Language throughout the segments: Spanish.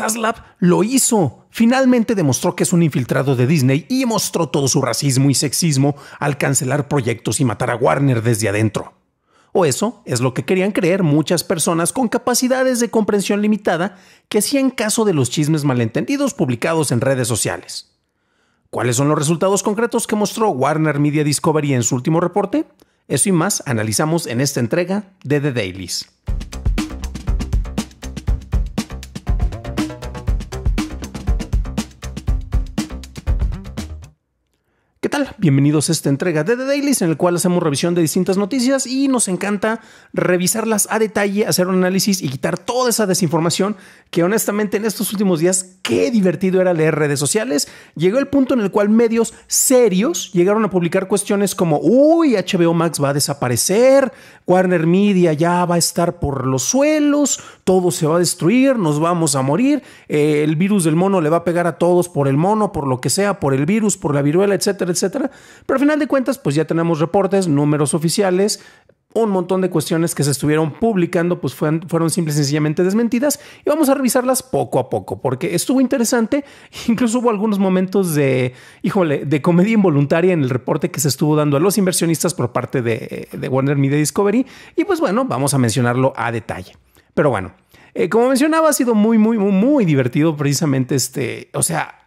Zaslav lo hizo. Finalmente demostró que es un infiltrado de Disney y mostró todo su racismo y sexismo al cancelar proyectos y matar a Warner desde adentro. O eso es lo que querían creer muchas personas con capacidades de comprensión limitada que hacían caso de los chismes malentendidos publicados en redes sociales. ¿Cuáles son los resultados concretos que mostró Warner Media Discovery en su último reporte? Eso y más analizamos en esta entrega de The Dailies. ¿Qué tal? Bienvenidos a esta entrega de The Dailies en el cual hacemos revisión de distintas noticias y nos encanta revisarlas a detalle, hacer un análisis y quitar toda esa desinformación que honestamente en estos últimos días qué divertido era leer redes sociales. Llegó el punto en el cual medios serios llegaron a publicar cuestiones como, uy, HBO Max va a desaparecer, Warner Media ya va a estar por los suelos, todo se va a destruir, nos vamos a morir, eh, el virus del mono le va a pegar a todos por el mono, por lo que sea, por el virus, por la viruela, etcétera etcétera, Pero al final de cuentas, pues ya tenemos reportes, números oficiales, un montón de cuestiones que se estuvieron publicando, pues fueron, fueron simple y sencillamente desmentidas. Y vamos a revisarlas poco a poco, porque estuvo interesante. Incluso hubo algunos momentos de, híjole, de comedia involuntaria en el reporte que se estuvo dando a los inversionistas por parte de, de Warner Media Discovery. Y pues bueno, vamos a mencionarlo a detalle. Pero bueno, eh, como mencionaba, ha sido muy, muy, muy, muy divertido precisamente este, o sea,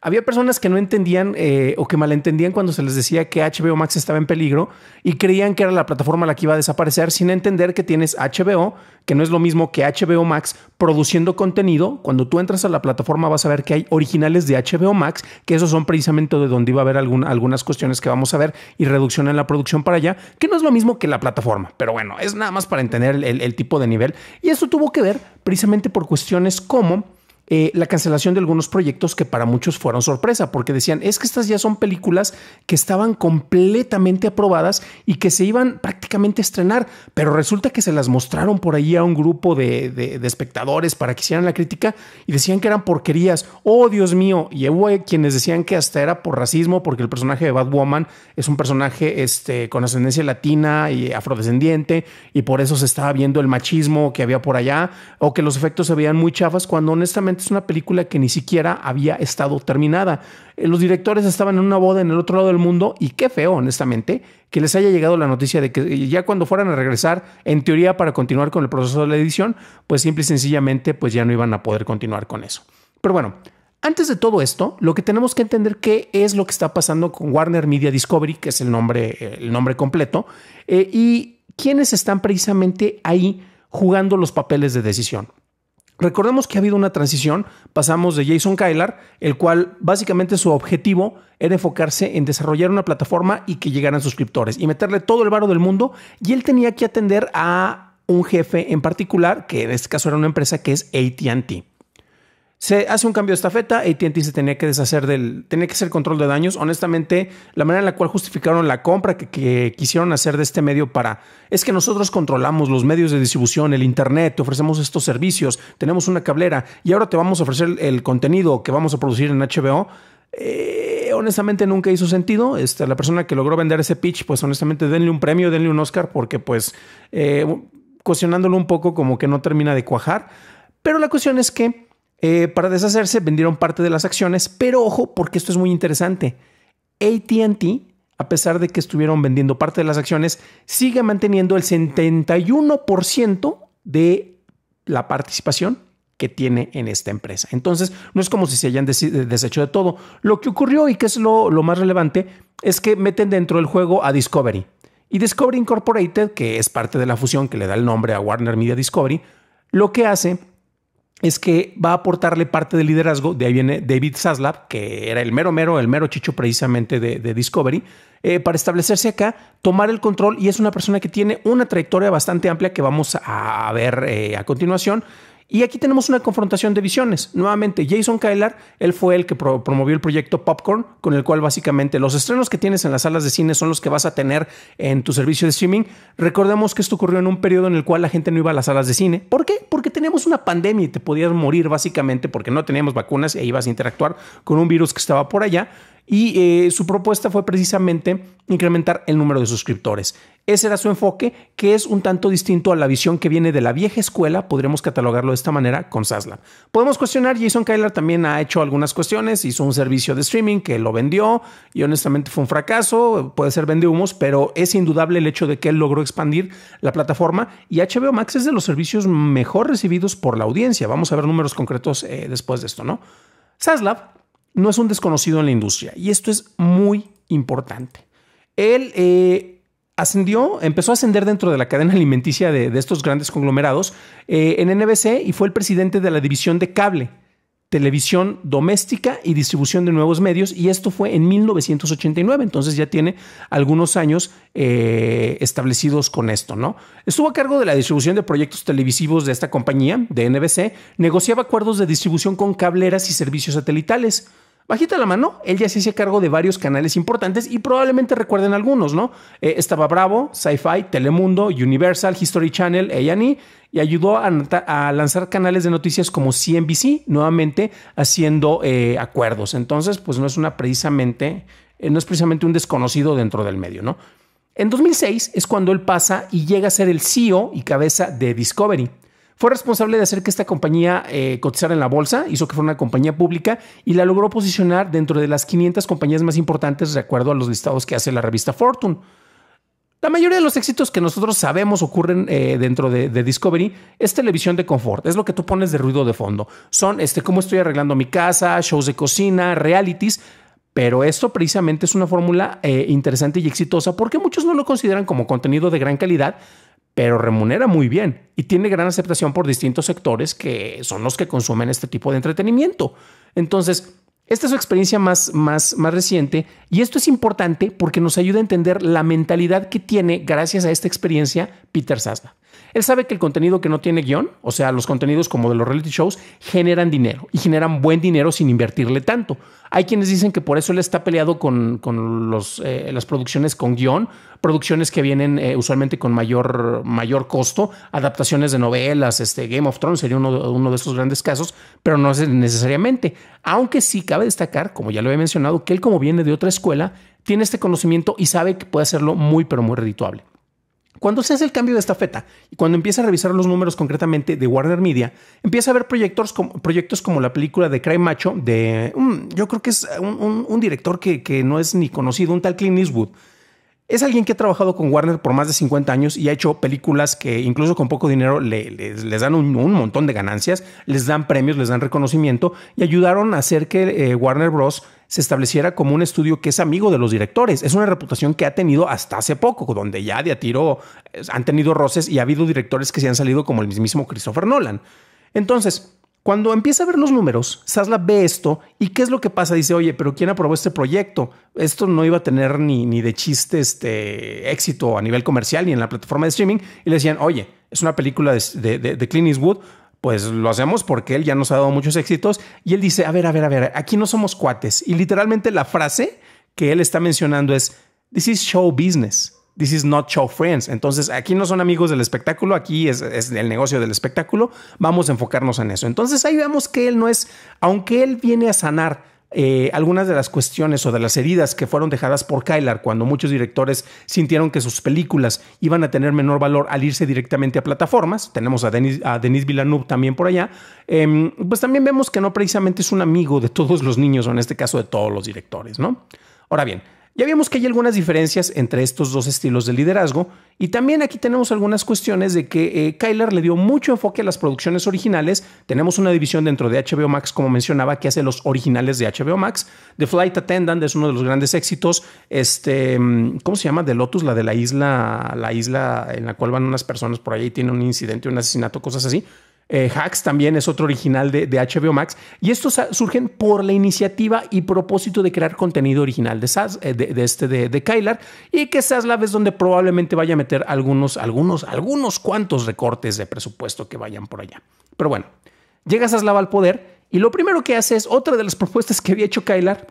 había personas que no entendían eh, o que malentendían cuando se les decía que HBO Max estaba en peligro y creían que era la plataforma la que iba a desaparecer sin entender que tienes HBO, que no es lo mismo que HBO Max produciendo contenido. Cuando tú entras a la plataforma vas a ver que hay originales de HBO Max, que esos son precisamente de donde iba a haber algunas cuestiones que vamos a ver y reducción en la producción para allá, que no es lo mismo que la plataforma. Pero bueno, es nada más para entender el, el tipo de nivel. Y eso tuvo que ver precisamente por cuestiones como eh, la cancelación de algunos proyectos que para muchos fueron sorpresa, porque decían, es que estas ya son películas que estaban completamente aprobadas y que se iban prácticamente a estrenar, pero resulta que se las mostraron por ahí a un grupo de, espectadores para que hicieran la crítica y decían que eran porquerías, oh Dios mío, y hubo quienes decían que hasta era por racismo, porque el personaje de Bad Woman es un personaje este, con ascendencia latina y afrodescendiente, y por eso se estaba viendo el machismo que había por allá, o que los efectos se veían muy chafas, cuando honestamente es una película que ni siquiera había estado terminada. Eh, los directores estaban en una boda en el otro lado del mundo y qué feo, honestamente, que les haya llegado la noticia de que ya cuando fueran a regresar, en teoría para continuar con el proceso de la edición, pues simple y sencillamente pues ya no iban a poder continuar con eso. Pero bueno, antes de todo esto, lo que tenemos que entender qué es lo que está pasando con Warner Media Discovery, que es el nombre, el nombre completo, eh, y quiénes están precisamente ahí jugando los papeles de decisión. Recordemos que ha habido una transición, pasamos de Jason Kylar, el cual básicamente su objetivo era enfocarse en desarrollar una plataforma y que llegaran suscriptores y meterle todo el varo del mundo y él tenía que atender a un jefe en particular, que en este caso era una empresa que es ATT. Se hace un cambio de estafeta, ATT se tenía que deshacer del, tenía que hacer control de daños. Honestamente, la manera en la cual justificaron la compra que, quisieron hacer de este medio para, es que nosotros controlamos los medios de distribución, el Internet, te ofrecemos estos servicios, tenemos una cablera y ahora te vamos a ofrecer el contenido que vamos a producir en HBO. Eh, honestamente nunca hizo sentido. Este, la persona que logró vender ese pitch, pues honestamente denle un premio, denle un Oscar, porque pues eh, cuestionándolo un poco como que no termina de cuajar. Pero la cuestión es que eh, para deshacerse vendieron parte de las acciones, pero ojo porque esto es muy interesante. ATT, a pesar de que estuvieron vendiendo parte de las acciones, sigue manteniendo el 71% de la participación que tiene en esta empresa. Entonces, no es como si se hayan eh, deshecho de todo. Lo que ocurrió y que es lo, lo más relevante es que meten dentro del juego a Discovery. Y Discovery Incorporated, que es parte de la fusión que le da el nombre a Warner Media Discovery, lo que hace es que va a aportarle parte del liderazgo, de ahí viene David Zaslav, que era el mero mero, el mero chicho precisamente de, Discovery, eh, para establecerse acá, tomar el control y es una persona que tiene una trayectoria bastante amplia que vamos a ver eh, a continuación. Y aquí tenemos una confrontación de visiones. Nuevamente, Jason Kylar, él fue el que promovió el proyecto Popcorn, con el cual básicamente los estrenos que tienes en las salas de cine son los que vas a tener en tu servicio de streaming. Recordemos que esto ocurrió en un periodo en el cual la gente no iba a las salas de cine. ¿Por qué? Porque teníamos una pandemia y te podías morir básicamente porque no teníamos vacunas e ibas a interactuar con un virus que estaba por allá y eh, su propuesta fue precisamente incrementar el número de suscriptores. Ese era su enfoque, que es un tanto distinto a la visión que viene de la vieja escuela, podríamos catalogarlo de esta manera, con Sasla. Podemos cuestionar, Jason Kyler también ha hecho algunas cuestiones, hizo un servicio de streaming que lo vendió y honestamente fue un fracaso, puede ser vende humos, pero es indudable el hecho de que él logró expandir la plataforma y HBO Max es de los servicios mejor recibidos por la audiencia. Vamos a ver números concretos eh, después de esto, ¿no? Saslav no es un desconocido en la industria y esto es muy importante. Él eh, ascendió, empezó a ascender dentro de la cadena alimenticia de, estos grandes conglomerados eh, en NBC y fue el presidente de la división de cable, televisión doméstica y distribución de nuevos medios y esto fue en 1989, entonces ya tiene algunos años eh, establecidos con esto, ¿no? Estuvo a cargo de la distribución de proyectos televisivos de esta compañía, de NBC, negociaba acuerdos de distribución con cableras y servicios satelitales. Bajita la mano, él ya se hacía cargo de varios canales importantes y probablemente recuerden algunos, ¿no? Eh, estaba Bravo, Sci-Fi, Telemundo, Universal, History Channel, A&E y ayudó a, lanzar canales de noticias como CNBC, nuevamente haciendo eh, acuerdos. Entonces, pues no es una precisamente, eh, no es precisamente un desconocido dentro del medio, ¿no? En 2006 es cuando él pasa y llega a ser el CEO y cabeza de Discovery. Fue responsable de hacer que esta compañía eh, cotizara en la bolsa, hizo que fuera una compañía pública y la logró posicionar dentro de las 500 compañías más importantes de acuerdo a los listados que hace la revista Fortune. La mayoría de los éxitos que nosotros sabemos ocurren eh, dentro de, Discovery es televisión de confort, es lo que tú pones de ruido de fondo. Son este, cómo estoy arreglando mi casa, shows de cocina, realities, pero esto precisamente es una fórmula eh, interesante y exitosa porque muchos no lo consideran como contenido de gran calidad, pero remunera muy bien y tiene gran aceptación por distintos sectores que son los que consumen este tipo de entretenimiento. Entonces, esta es su experiencia más, más, más reciente y esto es importante porque nos ayuda a entender la mentalidad que tiene, gracias a esta experiencia, Peter Sasna. Él sabe que el contenido que no tiene guión, o sea, los contenidos como de los reality shows, generan dinero y generan buen dinero sin invertirle tanto. Hay quienes dicen que por eso él está peleado con, los, eh, las producciones con guión, producciones que vienen eh, usualmente con mayor, mayor costo, adaptaciones de novelas, este, Game of Thrones sería uno, uno de esos grandes casos, pero no es necesariamente. Aunque sí cabe destacar, como ya lo he mencionado, que él como viene de otra escuela, tiene este conocimiento y sabe que puede hacerlo muy, pero muy redituable cuando se hace el cambio de esta feta y cuando empieza a revisar los números concretamente de Warner Media, empieza a ver proyectos como, proyectos como la película de Cry Macho, de yo creo que es un, director que, no es ni conocido, un tal Clint Eastwood. Es alguien que ha trabajado con Warner por más de 50 años y ha hecho películas que incluso con poco dinero les, dan un, montón de ganancias, les dan premios, les dan reconocimiento y ayudaron a hacer que eh, Warner Bros se estableciera como un estudio que es amigo de los directores. Es una reputación que ha tenido hasta hace poco, donde ya de a tiro eh, han tenido roces y ha habido directores que se han salido como el mismísimo Christopher Nolan. Entonces, cuando empieza a ver los números, Sasla ve esto y qué es lo que pasa. Dice, oye, pero ¿quién aprobó este proyecto? Esto no iba a tener ni, ni de chiste este éxito a nivel comercial ni en la plataforma de streaming. Y le decían, oye, es una película de, de, de Clint Eastwood, pues lo hacemos porque él ya nos ha dado muchos éxitos y él dice, a ver, a ver, a ver, aquí no somos cuates. Y literalmente la frase que él está mencionando es, this is show business. This is not show friends. Entonces, aquí no son amigos del espectáculo, aquí es, el negocio del espectáculo. Vamos a enfocarnos en eso. Entonces, ahí vemos que él no es, aunque él viene a sanar eh, algunas de las cuestiones o de las heridas que fueron dejadas por Kylar cuando muchos directores sintieron que sus películas iban a tener menor valor al irse directamente a plataformas, tenemos a Denis, a Denis Villeneuve también por allá, em, pues también vemos que no precisamente es un amigo de todos los niños o en este caso de todos los directores, ¿no? Ahora bien, ya vimos que hay algunas diferencias entre estos dos estilos de liderazgo y también aquí tenemos algunas cuestiones de que eh, Kyler le dio mucho enfoque a las producciones originales. Tenemos una división dentro de HBO Max, como mencionaba, que hace los originales de HBO Max. The Flight Attendant es uno de los grandes éxitos. Este, mm, ¿cómo se llama? The Lotus, la de la isla, la isla en la cual van unas personas por ahí y tienen un incidente, un asesinato, cosas así. Eh, Hacks también es otro original de, HBO Max. Y estos surgen por la iniciativa y propósito de crear contenido original de SAS, eh, de, este de, Kylar, y que Saslav es donde probablemente vaya a meter algunos, algunos, algunos cuantos recortes de presupuesto que vayan por allá. Pero bueno, llega Saslav al poder y lo primero que hace es otra de las propuestas que había hecho Kylar.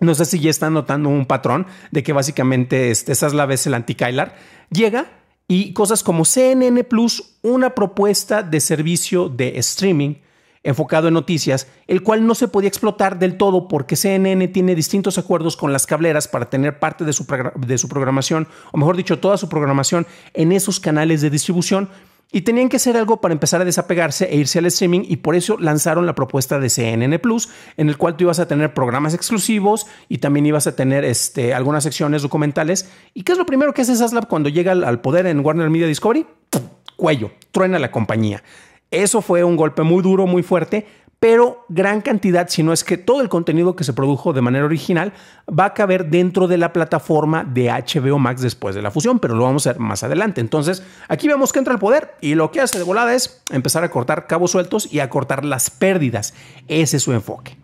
No sé si ya están notando un patrón de que básicamente este, es el anti-Kylar. Llega y cosas como CNN Plus, una propuesta de servicio de streaming enfocado en noticias, el cual no se podía explotar del todo porque CNN tiene distintos acuerdos con las cableras para tener parte de su, de su programación, o mejor dicho, toda su programación en esos canales de distribución y tenían que hacer algo para empezar a desapegarse e irse al streaming y por eso lanzaron la propuesta de CNN Plus, en el cual tú ibas a tener programas exclusivos y también ibas a tener este, algunas secciones documentales. ¿Y qué es lo primero que hace Zaslav cuando llega al, al poder en Warner Media Discovery? Cuello, truena la compañía. Eso fue un golpe muy duro, muy fuerte, pero gran cantidad, si no es que todo el contenido que se produjo de manera original va a caber dentro de la plataforma de HBO Max después de la fusión, pero lo vamos a ver más adelante. Entonces, aquí vemos que entra el poder y lo que hace de volada es empezar a cortar cabos sueltos y a cortar las pérdidas. Ese es su enfoque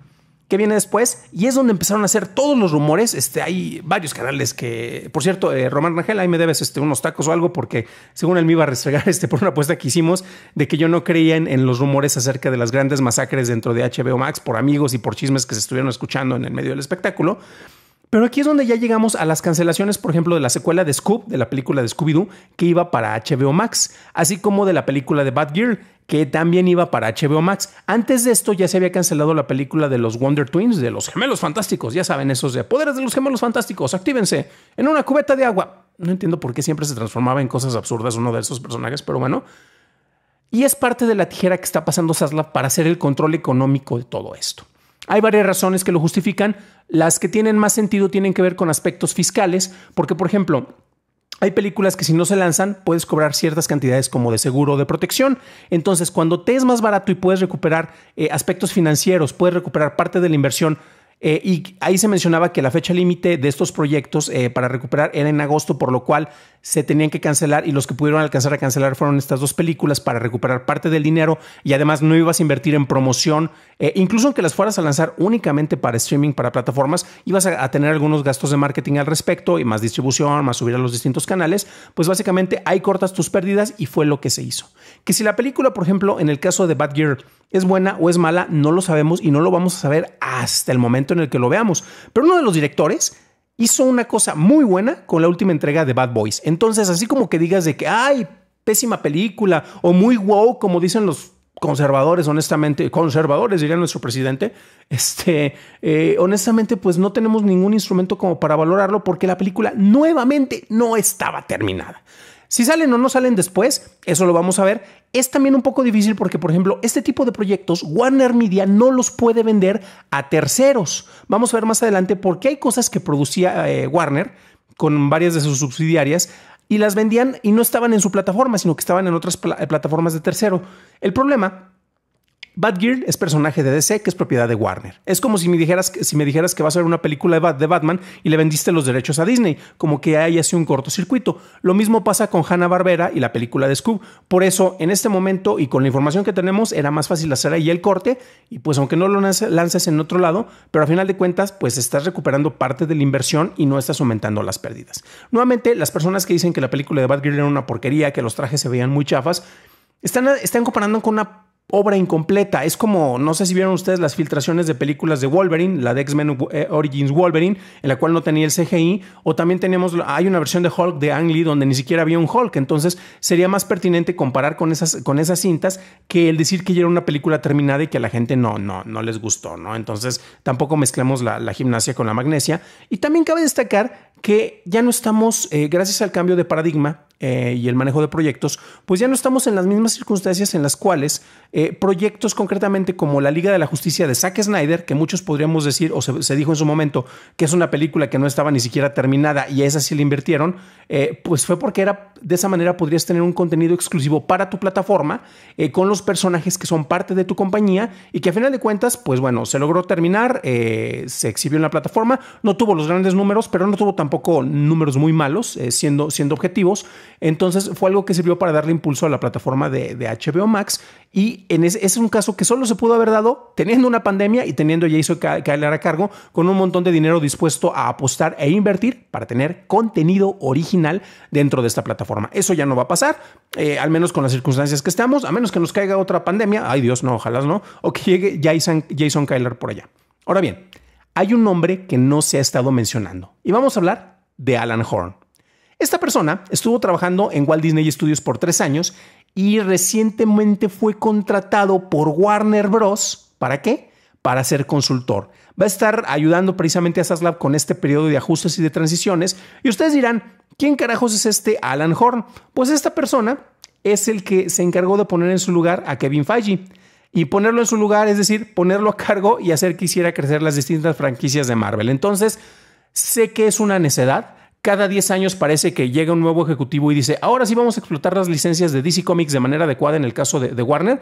que viene después, y es donde empezaron a hacer todos los rumores. Este, hay varios canales que, por cierto, eh, Román Rangel, ahí me debes este, unos tacos o algo, porque según él me iba a restregar este, por una apuesta que hicimos de que yo no creía en los rumores acerca de las grandes masacres dentro de HBO Max por amigos y por chismes que se estuvieron escuchando en el medio del espectáculo. Pero aquí es donde ya llegamos a las cancelaciones, por ejemplo, de la secuela de Scoop, de la película de Scooby-Doo, que iba para HBO Max, así como de la película de Bad Girl, que también iba para HBO Max. Antes de esto ya se había cancelado la película de los Wonder Twins, de los gemelos fantásticos, ya saben, esos de poderes de los gemelos fantásticos, actívense en una cubeta de agua. No entiendo por qué siempre se transformaba en cosas absurdas uno de esos personajes, pero bueno. Y es parte de la tijera que está pasando Saslav para hacer el control económico de todo esto. Hay varias razones que lo justifican. Las que tienen más sentido tienen que ver con aspectos fiscales, porque por ejemplo, hay películas que si no se lanzan puedes cobrar ciertas cantidades como de seguro o de protección. Entonces, cuando te es más barato y puedes recuperar eh, aspectos financieros, puedes recuperar parte de la inversión eh, y ahí se mencionaba que la fecha límite de estos proyectos eh, para recuperar era en agosto, por lo cual se tenían que cancelar y los que pudieron alcanzar a cancelar fueron estas dos películas para recuperar parte del dinero y además no ibas a invertir en promoción, eh, incluso aunque las fueras a lanzar únicamente para streaming, para plataformas, ibas a, a, tener algunos gastos de marketing al respecto y más distribución, más subir a los distintos canales, pues básicamente ahí cortas tus pérdidas y fue lo que se hizo. Que si la película, por ejemplo, en el caso de Bad Gear, es buena o es mala, no lo sabemos y no lo vamos a saber hasta el momento en el que lo veamos. Pero uno de los directores hizo una cosa muy buena con la última entrega de Bad Boys. Entonces, así como que digas de que, ay, pésima película o muy wow, como dicen los conservadores, honestamente, conservadores, diría nuestro presidente, este, eh, honestamente, pues no tenemos ningún instrumento como para valorarlo porque la película nuevamente no estaba terminada. Si salen o no salen después, eso lo vamos a ver. Es también un poco difícil porque, por ejemplo, este tipo de proyectos Warner Media no los puede vender a terceros. Vamos a ver más adelante porque hay cosas que producía eh, Warner con varias de sus subsidiarias y las vendían y no estaban en su plataforma, sino que estaban en otras plataformas de tercero. El problema Batgirl es personaje de DC que es propiedad de Warner. Es como si me dijeras, si me dijeras que vas a ver una película de, Batman y le vendiste los derechos a Disney, como que ahí hace un cortocircuito. Lo mismo pasa con Hanna-Barbera y la película de Scoob. Por eso, en este momento y con la información que tenemos, era más fácil hacer ahí el corte y pues aunque no lo lances en otro lado, pero a final de cuentas, pues estás recuperando parte de la inversión y no estás aumentando las pérdidas. Nuevamente, las personas que dicen que la película de Batgirl era una porquería, que los trajes se veían muy chafas, están, están comparando con una obra incompleta. Es como, no sé si vieron ustedes las filtraciones de películas de Wolverine, la de X-Men eh, Origins Wolverine, en la cual no tenía el CGI, o también tenemos hay una versión de Hulk de Ang Lee donde ni siquiera había un Hulk, entonces sería más pertinente comparar con esas, con esas cintas que el decir que ya era una película terminada y que a la gente no, no, no les gustó, ¿no? Entonces tampoco mezclamos la, gimnasia con la magnesia. Y también cabe destacar que ya no estamos, eh, gracias al cambio de paradigma, eh, y el manejo de proyectos, pues ya no estamos en las mismas circunstancias en las cuales eh, proyectos concretamente como la Liga de la Justicia de Zack Snyder, que muchos podríamos decir, o se, dijo en su momento, que es una película que no estaba ni siquiera terminada y a esa sí le invirtieron, eh, pues fue porque era de esa manera podrías tener un contenido exclusivo para tu plataforma con los personajes que son parte de tu compañía y que a final de cuentas, pues bueno, se logró terminar, se exhibió en la plataforma, no tuvo los grandes números, pero no tuvo tampoco números muy malos, siendo, siendo objetivos. Entonces fue algo que sirvió para darle impulso a la plataforma de, HBO Max y en ese, es un caso que solo se pudo haber dado teniendo una pandemia y teniendo a Jason Kyler a cargo con un montón de dinero dispuesto a apostar e invertir para tener contenido original dentro de esta plataforma. Eso ya no va a pasar, eh, al menos con las circunstancias que estamos, a menos que nos caiga otra pandemia, ay Dios, no, ojalá no, o que llegue Jason, Jason Kyler por allá. Ahora bien, hay un nombre que no se ha estado mencionando y vamos a hablar de Alan Horn. Esta persona estuvo trabajando en Walt Disney Studios por tres años y recientemente fue contratado por Warner Bros. ¿Para qué? Para ser consultor. Va a estar ayudando precisamente a Saslab con este periodo de ajustes y de transiciones. Y ustedes dirán, ¿quién carajos es este Alan Horn? Pues esta persona es el que se encargó de poner en su lugar a Kevin Feige. Y ponerlo en su lugar, es decir, ponerlo a cargo y hacer que hiciera crecer las distintas franquicias de Marvel. Entonces, sé que es una necedad, cada 10 años parece que llega un nuevo ejecutivo y dice, ahora sí vamos a explotar las licencias de DC Comics de manera adecuada en el caso de, de Warner,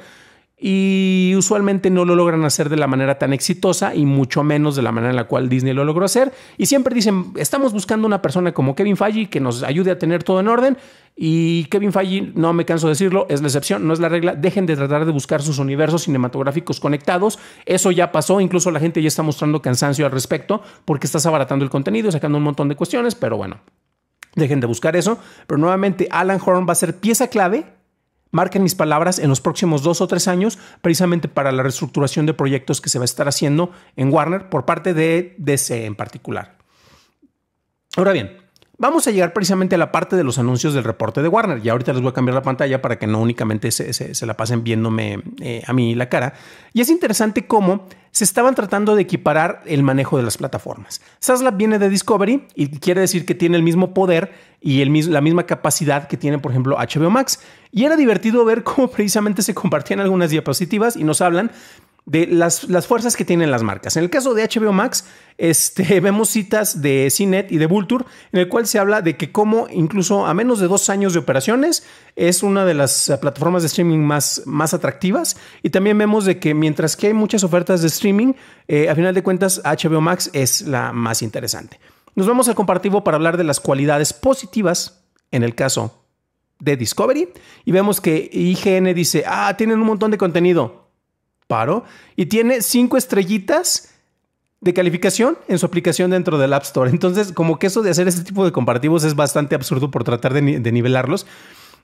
y usualmente no lo logran hacer de la manera tan exitosa y mucho menos de la manera en la cual Disney lo logró hacer. Y siempre dicen, estamos buscando una persona como Kevin Feige que nos ayude a tener todo en orden y Kevin Feige, no me canso de decirlo, es la excepción, no es la regla. Dejen de tratar de buscar sus universos cinematográficos conectados. Eso ya pasó, incluso la gente ya está mostrando cansancio al respecto porque estás abaratando el contenido, sacando un montón de cuestiones, pero bueno. Dejen de buscar eso, pero nuevamente Alan Horn va a ser pieza clave Marquen mis palabras en los próximos dos o tres años, precisamente para la reestructuración de proyectos que se va a estar haciendo en Warner por parte de DC en particular. Ahora bien, Vamos a llegar precisamente a la parte de los anuncios del reporte de Warner. Y ahorita les voy a cambiar la pantalla para que no únicamente se, la pasen viéndome eh, a mí la cara. Y es interesante cómo se estaban tratando de equiparar el manejo de las plataformas. SASLAB viene de Discovery y quiere decir que tiene el mismo poder y el, la misma capacidad que tiene, por ejemplo, HBO Max. Y era divertido ver cómo precisamente se compartían algunas diapositivas y nos hablan de las, fuerzas que tienen las marcas. En el caso de HBO Max, este, vemos citas de CNET y de Vulture, en el cual se habla de que como incluso a menos de dos años de operaciones es una de las eh, plataformas de streaming más, más atractivas. Y también vemos de que mientras que hay muchas ofertas de streaming, eh, a final de cuentas HBO Max es la más interesante. Nos vamos al compartivo para hablar de las cualidades positivas en el caso de Discovery y vemos que IGN dice, ah, tienen un montón de contenido paro y tiene cinco estrellitas de calificación en su aplicación dentro del App Store. Entonces, como que eso de hacer este tipo de comparativos es bastante absurdo por tratar de, de nivelarlos.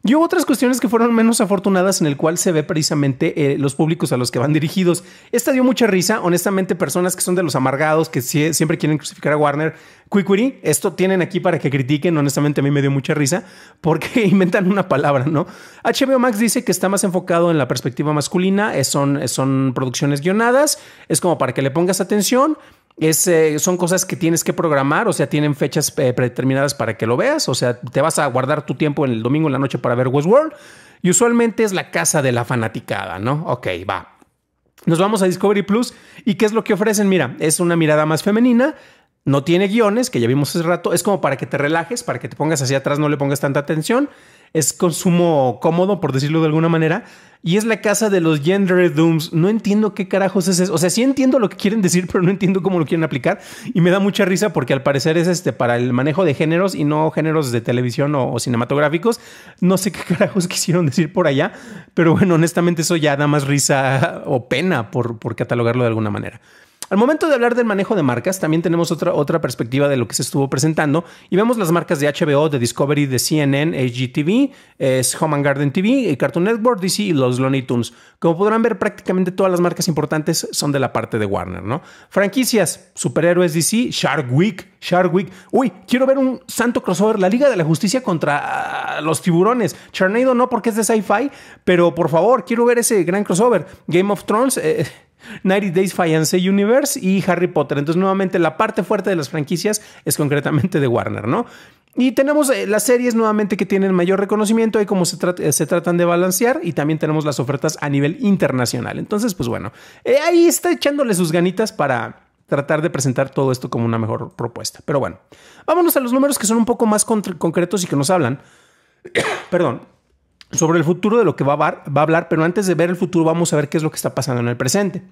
Y hubo otras cuestiones que fueron menos afortunadas en el cual se ve precisamente eh, los públicos a los que van dirigidos. Esta dio mucha risa, honestamente, personas que son de los amargados, que siempre quieren crucificar a Warner. Quickery, esto tienen aquí para que critiquen, honestamente a mí me dio mucha risa, porque inventan una palabra, ¿no? HBO Max dice que está más enfocado en la perspectiva masculina, eh, son, eh, son producciones guionadas, es como para que le pongas atención. Es, eh, son cosas que tienes que programar, o sea, tienen fechas eh, predeterminadas para que lo veas, o sea, te vas a guardar tu tiempo en el domingo en la noche para ver Westworld, y usualmente es la casa de la fanaticada, ¿no? Ok, va. Nos vamos a Discovery Plus, ¿y qué es lo que ofrecen? Mira, es una mirada más femenina, no tiene guiones, que ya vimos hace rato, es como para que te relajes, para que te pongas hacia atrás, no le pongas tanta atención, es consumo cómodo, por decirlo de alguna manera. Y es la casa de los Gender Dooms. No entiendo qué carajos es eso. O sea, sí entiendo lo que quieren decir, pero no entiendo cómo lo quieren aplicar. Y me da mucha risa porque al parecer es este para el manejo de géneros y no géneros de televisión o, cinematográficos. No sé qué carajos quisieron decir por allá. Pero bueno, honestamente eso ya da más risa o pena por, por catalogarlo de alguna manera. Al momento de hablar del manejo de marcas, también tenemos otra, otra perspectiva de lo que se estuvo presentando y vemos las marcas de HBO, de Discovery, de CNN, HGTV, es Home and Garden TV, eh, Cartoon Network, DC y los Looney Tunes. Como podrán ver, prácticamente todas las marcas importantes son de la parte de Warner, ¿no? Franquicias, superhéroes DC, Shark Week, Shark Week. Uy, quiero ver un santo crossover, la Liga de la Justicia contra ah, los tiburones. Charnado no porque es de sci-fi, pero por favor, quiero ver ese gran crossover. Game of Thrones... Eh, 90 Days Fiancé Universe y Harry Potter. Entonces, nuevamente, la parte fuerte de las franquicias es concretamente de Warner, ¿no? Y tenemos eh, las series nuevamente que tienen mayor reconocimiento y cómo eh, se, tratan de balancear. Y también tenemos las ofertas a nivel internacional. Entonces, pues bueno, eh, ahí está echándole sus ganitas para tratar de presentar todo esto como una mejor propuesta. Pero bueno, vámonos a los números que son un poco más concretos y que nos hablan, perdón, sobre el futuro de lo que va a, hablar, pero antes de ver el futuro vamos a ver qué es lo que está pasando en el presente.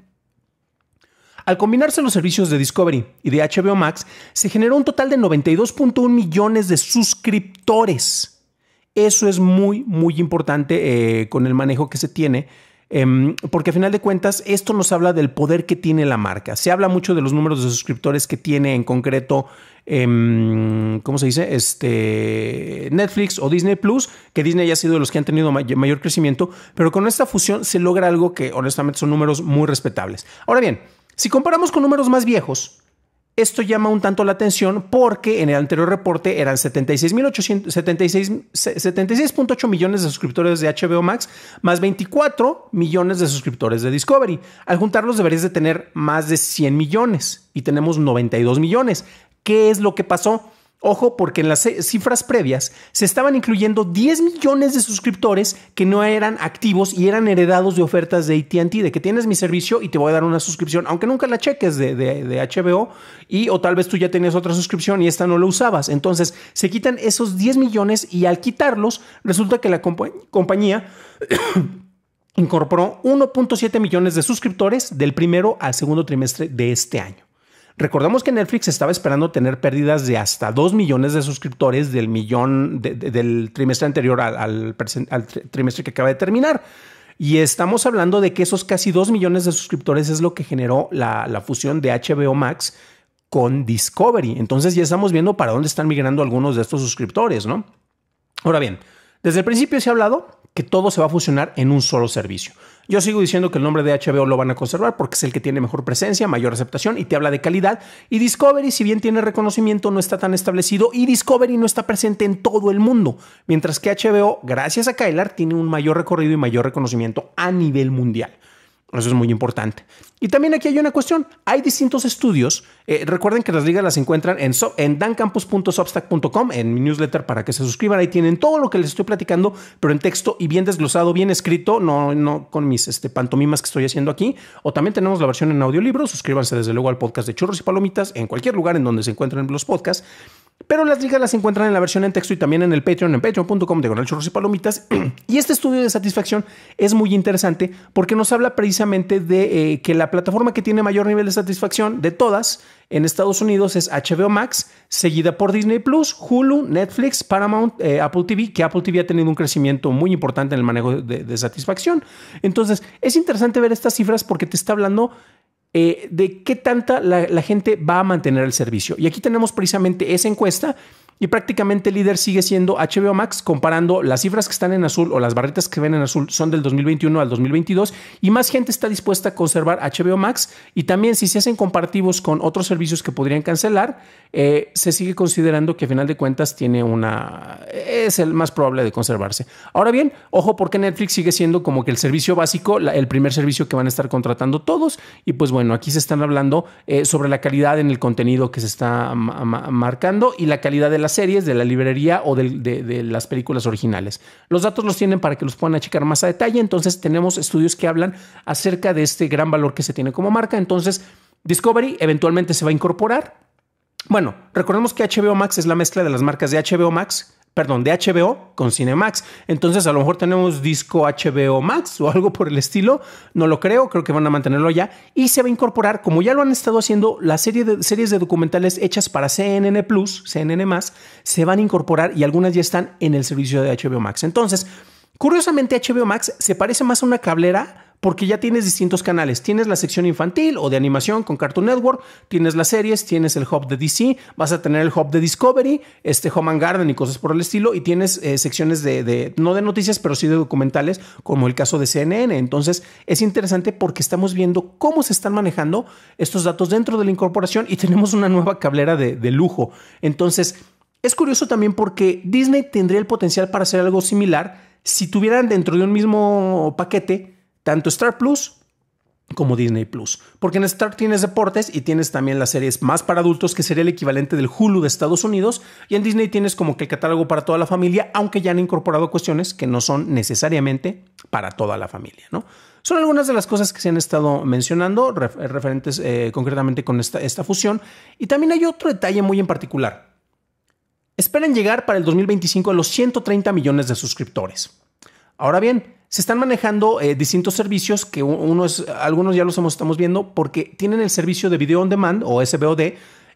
Al combinarse los servicios de Discovery y de HBO Max, se generó un total de 92.1 millones de suscriptores. Eso es muy, muy importante eh, con el manejo que se tiene Em, porque a final de cuentas, esto nos habla del poder que tiene la marca. Se habla mucho de los números de suscriptores que tiene en concreto. Em, ¿Cómo se dice? Este Netflix o Disney Plus, que Disney ya ha sido de los que han tenido mayor crecimiento, pero con esta fusión se logra algo que honestamente son números muy respetables. Ahora bien, si comparamos con números más viejos, esto llama un tanto la atención porque en el anterior reporte eran 76.8 millones de suscriptores de HBO Max más 24 millones de suscriptores de Discovery. Al juntarlos deberías de tener más de 100 millones y tenemos 92 millones. ¿Qué es lo que pasó? Ojo, porque en las cifras previas se estaban incluyendo 10 millones de suscriptores que no eran activos y eran heredados de ofertas de ATT, de que tienes mi servicio y te voy a dar una suscripción, aunque nunca la cheques de, HBO, y o tal vez tú ya tenías otra suscripción y esta no la usabas. Entonces se quitan esos 10 millones y al quitarlos, resulta que la compañía incorporó 1.7 millones de suscriptores del primero al segundo trimestre de este año. Recordamos que Netflix estaba esperando tener pérdidas de hasta 2 millones de suscriptores del millón del trimestre anterior al, trimestre que acaba de terminar. Y estamos hablando de que esos casi 2 millones de suscriptores es lo que generó la, la fusión de HBO Max con Discovery. Entonces ya estamos viendo para dónde están migrando algunos de estos suscriptores, ¿no? Ahora bien, desde el principio se ha hablado que todo se va a fusionar en un solo servicio. Yo sigo diciendo que el nombre de HBO lo van a conservar porque es el que tiene mejor presencia, mayor aceptación y te habla de calidad. Y Discovery, si bien tiene reconocimiento, no está tan establecido y Discovery no está presente en todo el mundo. Mientras que HBO, gracias a Kylar, tiene un mayor recorrido y mayor reconocimiento a nivel mundial. Eso es muy importante. Y también aquí hay una cuestión. Hay distintos estudios. Eh, recuerden que las ligas las encuentran en, so en en mi newsletter para que se suscriban. Ahí tienen todo lo que les estoy platicando, pero en texto y bien desglosado, bien escrito, no, no con mis este, pantomimas que estoy haciendo aquí. O también tenemos la versión en audiolibro. Suscríbanse desde luego al podcast de Churros y Palomitas en cualquier lugar en donde se encuentren los podcasts. Pero las ligas las encuentran en la versión en texto y también en el Patreon, en patreon.com de Churros y Palomitas. y este estudio de satisfacción es muy interesante porque nos habla precisamente de eh, que la plataforma que tiene mayor nivel de satisfacción de todas en Estados Unidos es HBO Max, seguida por Disney Plus, Hulu, Netflix, Paramount, eh, Apple TV, que Apple TV ha tenido un crecimiento muy importante en el manejo de satisfacción. Entonces, es interesante ver estas cifras porque te está hablando eh, de qué tanta la, la gente va a mantener el servicio. Y aquí tenemos precisamente esa encuesta y prácticamente el líder sigue siendo HBO Max, comparando las cifras que están en azul o las barritas que ven en azul son del 2021 al 2022 y más gente está dispuesta a conservar HBO Max y también si se hacen comparativos con otros servicios que podrían cancelar, eh, se sigue considerando que a final de cuentas tiene una... es el más probable de conservarse. Ahora bien, ojo porque Netflix sigue siendo como que el servicio básico, el primer servicio que van a estar contratando todos y pues bueno, aquí se están hablando eh, sobre la calidad en el contenido que se está marcando y la calidad de las series, de la librería o de, las películas originales. Los datos los tienen para que los puedan achicar más a detalle. Entonces tenemos estudios que hablan acerca de este gran valor que se tiene como marca. Entonces Discovery eventualmente se va a incorporar. Bueno, recordemos que HBO Max es la mezcla de las marcas de HBO Max, perdón, de HBO con Cinemax. Entonces a lo mejor tenemos disco HBO Max o algo por el estilo. No lo creo, creo que van a mantenerlo ya. Y se va a incorporar, como ya lo han estado haciendo, las de, series de documentales hechas para CNN Plus, CNN se van a incorporar y algunas ya están en el servicio de HBO Max. Entonces, curiosamente HBO Max se parece más a una cablera porque ya tienes distintos canales. Tienes la sección infantil o de animación con Cartoon Network, tienes las series, tienes el hub de DC, vas a tener el hub de Discovery, este Home and Garden y cosas por el estilo, y tienes eh, secciones de, no de noticias, pero sí de documentales, como el caso de CNN. Entonces es interesante porque estamos viendo cómo se están manejando estos datos dentro de la incorporación y tenemos una nueva cablera de, de lujo. Entonces, es curioso también porque Disney tendría el potencial para hacer algo similar si tuvieran dentro de un mismo paquete tanto Star Plus como Disney Plus. Porque en Star tienes deportes y tienes también las series más para adultos, que sería el equivalente del Hulu de Estados Unidos. Y en Disney tienes como que el catálogo para toda la familia, aunque ya han incorporado cuestiones que no son necesariamente para toda la familia, ¿no? Son algunas de las cosas que se han estado mencionando, referentes eh, concretamente con esta, esta fusión. Y también hay otro detalle muy en particular. Esperan llegar para el 2025 a los 130 millones de suscriptores. Ahora bien, se están manejando eh, distintos servicios que unos, algunos ya los estamos viendo porque tienen el servicio de video on demand o SVOD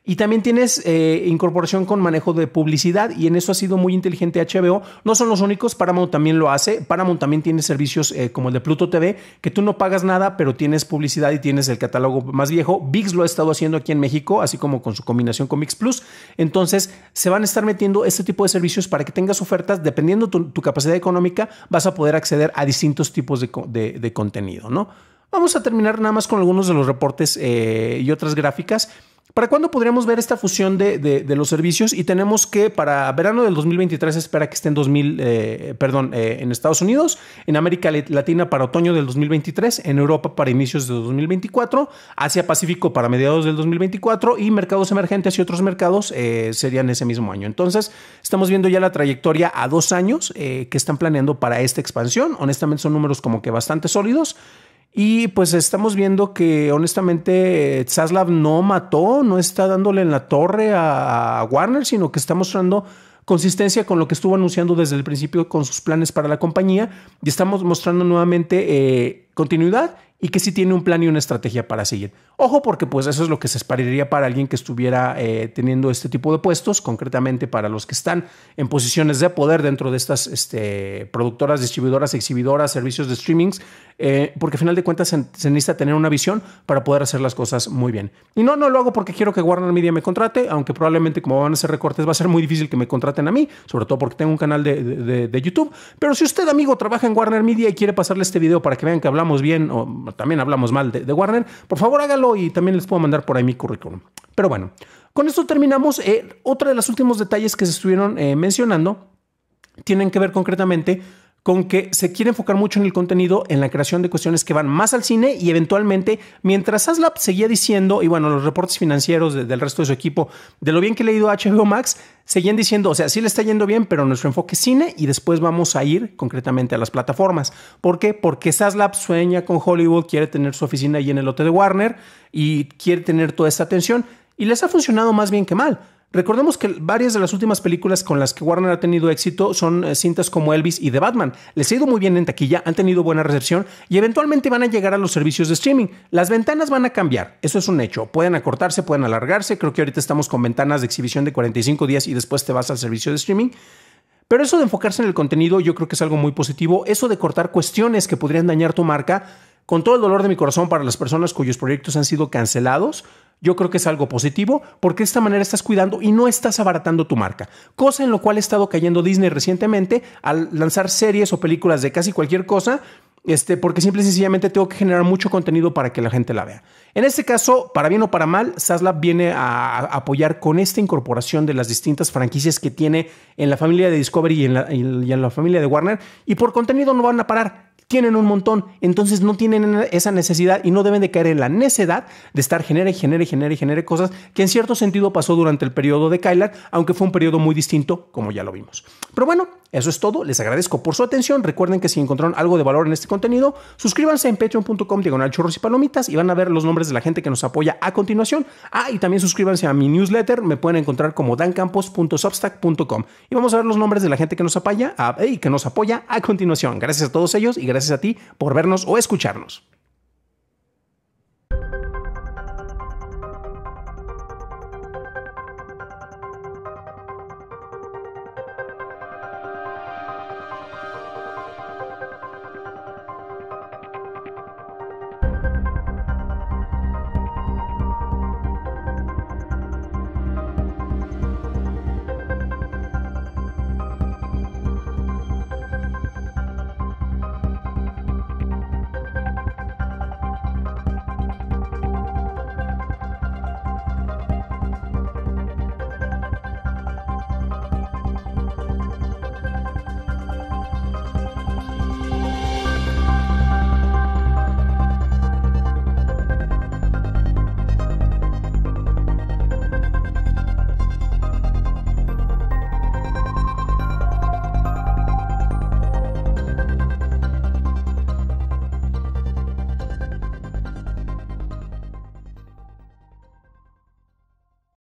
y también tienes eh, incorporación con manejo de publicidad y en eso ha sido muy inteligente HBO. No son los únicos, Paramount también lo hace. Paramount también tiene servicios eh, como el de Pluto TV, que tú no pagas nada, pero tienes publicidad y tienes el catálogo más viejo. VIX lo ha estado haciendo aquí en México, así como con su combinación con VIX Plus. Entonces, se van a estar metiendo este tipo de servicios para que tengas ofertas, dependiendo tu, tu capacidad económica, vas a poder acceder a distintos tipos de, contenido, ¿no? Vamos a terminar nada más con algunos de los reportes eh, y otras gráficas. ¿Para cuándo podríamos ver esta fusión de, los servicios? Y tenemos que para verano del 2023 espera que esté en 2000, eh, perdón, eh, en Estados Unidos, en América Latina para otoño del 2023, en Europa para inicios de 2024, Asia Pacífico para mediados del 2024 y mercados emergentes y otros mercados eh, serían ese mismo año. Entonces, estamos viendo ya la trayectoria a dos años que están planeando para esta expansión. Honestamente son números como que bastante sólidos. Y pues estamos viendo que honestamente Zaslav no mató, no está dándole en la torre a, Warner, sino que está mostrando consistencia con lo que estuvo anunciando desde el principio con sus planes para la compañía y estamos mostrando nuevamente eh, continuidad y que sí tiene un plan y una estrategia para seguir. Ojo porque pues eso es lo que se esperaría para alguien que estuviera eh, teniendo este tipo de puestos, concretamente para los que están en posiciones de poder dentro de estas este, productoras, distribuidoras, exhibidoras, servicios de streamings eh, porque al final de cuentas se, necesita tener una visión para poder hacer las cosas muy bien. Y no, no lo hago porque quiero que Warner Media me contrate, aunque probablemente como van a hacer recortes va a ser muy difícil que me contraten a mí, sobre todo porque tengo un canal de, de, YouTube. Pero si usted, amigo, trabaja en Warner Media y quiere pasarle este video para que vean que hablamos bien o también hablamos mal de, Warner, por favor hágalo y también les puedo mandar por ahí mi currículum. Pero bueno, con esto terminamos. Eh, otro de los últimos detalles que se estuvieron eh, mencionando tienen que ver concretamente con que se quiere enfocar mucho en el contenido, en la creación de cuestiones que van más al cine y eventualmente, mientras Aslab seguía diciendo, y bueno, los reportes financieros del resto de su equipo, de lo bien que le ha ido HBO Max, seguían diciendo, o sea, sí le está yendo bien, pero nuestro enfoque es cine y después vamos a ir concretamente a las plataformas. ¿Por qué? Porque Saslab sueña con Hollywood, quiere tener su oficina ahí en el lote de Warner y quiere tener toda esta atención y les ha funcionado más bien que mal. Recordemos que varias de las últimas películas con las que Warner ha tenido éxito son eh, cintas como Elvis y The Batman. Les ha ido muy bien en taquilla, han tenido buena recepción y eventualmente van a llegar a los servicios de streaming. Las ventanas van a cambiar, eso es un hecho. Pueden acortarse, pueden alargarse. Creo que ahorita estamos con ventanas de exhibición de 45 días y después te vas al servicio de streaming. Pero eso de enfocarse en el contenido yo creo que es algo muy positivo. Eso de cortar cuestiones que podrían dañar tu marca, con todo el dolor de mi corazón para las personas cuyos proyectos han sido cancelados, yo creo que es algo positivo porque de esta manera estás cuidando y no estás abaratando tu marca, cosa en lo cual ha estado cayendo Disney recientemente al lanzar series o películas de casi cualquier cosa, este, porque simple y sencillamente tengo que generar mucho contenido para que la gente la vea. En este caso, para bien o para mal, SASLAB viene a apoyar con esta incorporación de las distintas franquicias que tiene en la familia de Discovery y en la familia de Warner, y por contenido no van a parar tienen un montón, entonces no tienen esa necesidad y no deben de caer en la necedad de estar y genera y genere cosas que en cierto sentido pasó durante el periodo de Kyler, aunque fue un periodo muy distinto, como ya lo vimos. Pero bueno, eso es todo, les agradezco por su atención. Recuerden que si encontraron algo de valor en este contenido, suscríbanse en patreon.com diagonal churros y palomitas y van a ver los nombres de la gente que nos apoya a continuación. Ah, y también suscríbanse a mi newsletter, me pueden encontrar como dancampos.substack.com y vamos a ver los nombres de la gente que nos apoya, y que nos apoya a continuación. Gracias a todos ellos y gracias a ti por vernos o escucharnos.